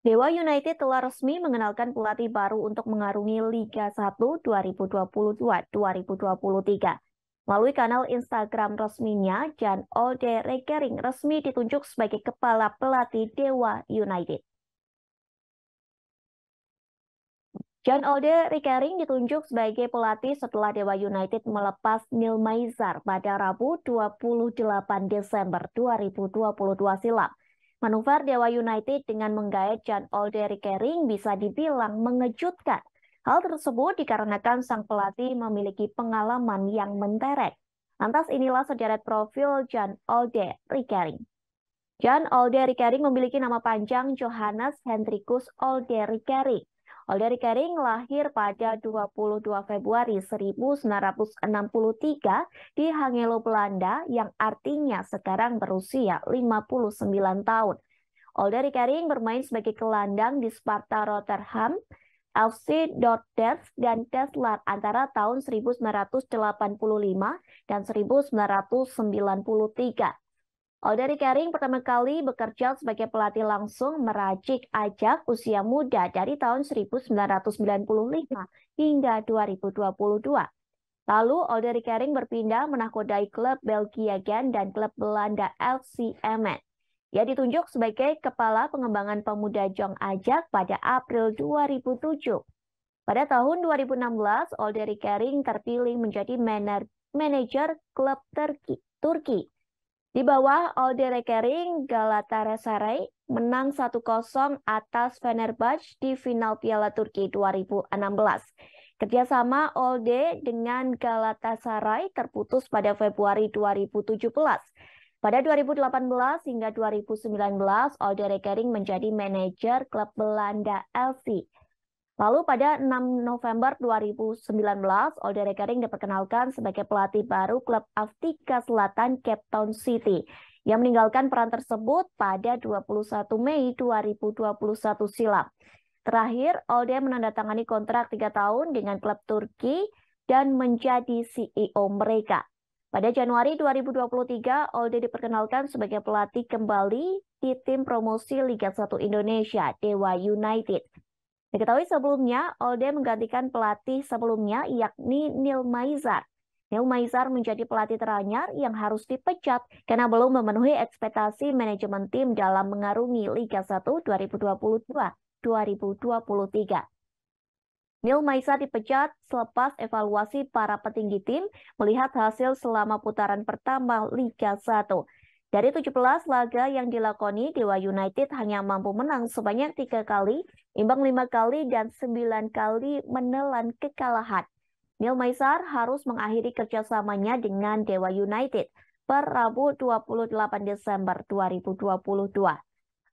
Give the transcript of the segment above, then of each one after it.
Dewa United telah resmi mengenalkan pelatih baru untuk mengarungi Liga 1 2022-2023. Melalui kanal Instagram resminya, Jan Ode Rekering resmi ditunjuk sebagai kepala pelatih Dewa United. Jan Ode Rekering ditunjuk sebagai pelatih setelah Dewa United melepas Nil Maizar pada Rabu 28 Desember 2022 silam. Manuver Dewa United dengan menggait John Olderi Kering bisa dibilang mengejutkan. Hal tersebut dikarenakan sang pelatih memiliki pengalaman yang mentereng. Lantas inilah sederet profil John Olde Rikering. Jan Olde Rikering memiliki nama panjang Johannes Hendrikus Olde Rikering. Holder Kering lahir pada 22 Februari 1963 di Hangelo, Belanda yang artinya sekarang berusia 59 tahun. Holder Kering bermain sebagai gelandang di Sparta Rotterdam, FC Dordrecht dan Tesla antara tahun 1985 dan 1993. Alda oh, Kering pertama kali bekerja sebagai pelatih langsung meracik ajak usia muda dari tahun 1995 hingga 2022. Lalu Alda oh, Kering berpindah menakodai klub Belgia Gen dan klub Belanda LC Emmen. Ia ditunjuk sebagai Kepala Pengembangan Pemuda Jong Ajak pada April 2007. Pada tahun 2016, Older Kering terpilih menjadi manajer klub Turki di bawah, Aldi Rekering Galatasaray menang 1-0 atas Fenerbahce di final Piala Turki 2016. Kerjasama Olde dengan Galatasaray terputus pada Februari 2017. Pada 2018 hingga 2019, Olde Rekering menjadi manajer klub Belanda Elsie. Lalu pada 6 November 2019, Olde Rekering diperkenalkan sebagai pelatih baru klub Afrika Selatan Cape Town City yang meninggalkan peran tersebut pada 21 Mei 2021 silam. Terakhir, Olde menandatangani kontrak 3 tahun dengan klub Turki dan menjadi CEO mereka. Pada Januari 2023, Olde diperkenalkan sebagai pelatih kembali di tim promosi Liga 1 Indonesia, Dewa United. Diketahui sebelumnya, Olde menggantikan pelatih sebelumnya yakni Nil Maizar. Nil Maizar menjadi pelatih teranyar yang harus dipecat karena belum memenuhi ekspektasi manajemen tim dalam mengarungi Liga 1 2022-2023. Neil Maizar dipecat selepas evaluasi para petinggi tim melihat hasil selama putaran pertama Liga 1. Dari 17 laga yang dilakoni, Dewa United hanya mampu menang sebanyak tiga kali, imbang lima kali, dan sembilan kali menelan kekalahan. Neil Maisar harus mengakhiri kerjasamanya dengan Dewa United per Rabu 28 Desember 2022.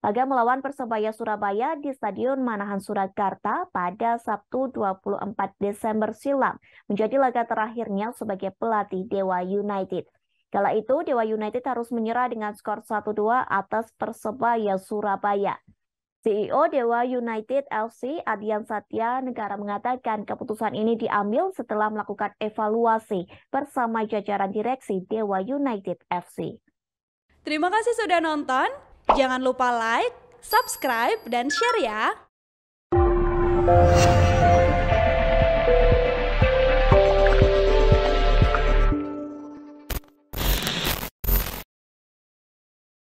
Laga melawan Persebaya Surabaya di Stadion Manahan Surakarta pada Sabtu 24 Desember silam menjadi laga terakhirnya sebagai pelatih Dewa United. Kala itu, Dewa United harus menyerah dengan skor 1-2 atas Persebaya Surabaya. CEO Dewa United FC Adian Satya Negara mengatakan keputusan ini diambil setelah melakukan evaluasi bersama jajaran direksi Dewa United FC. Terima kasih sudah nonton. Jangan lupa like, subscribe, dan share ya.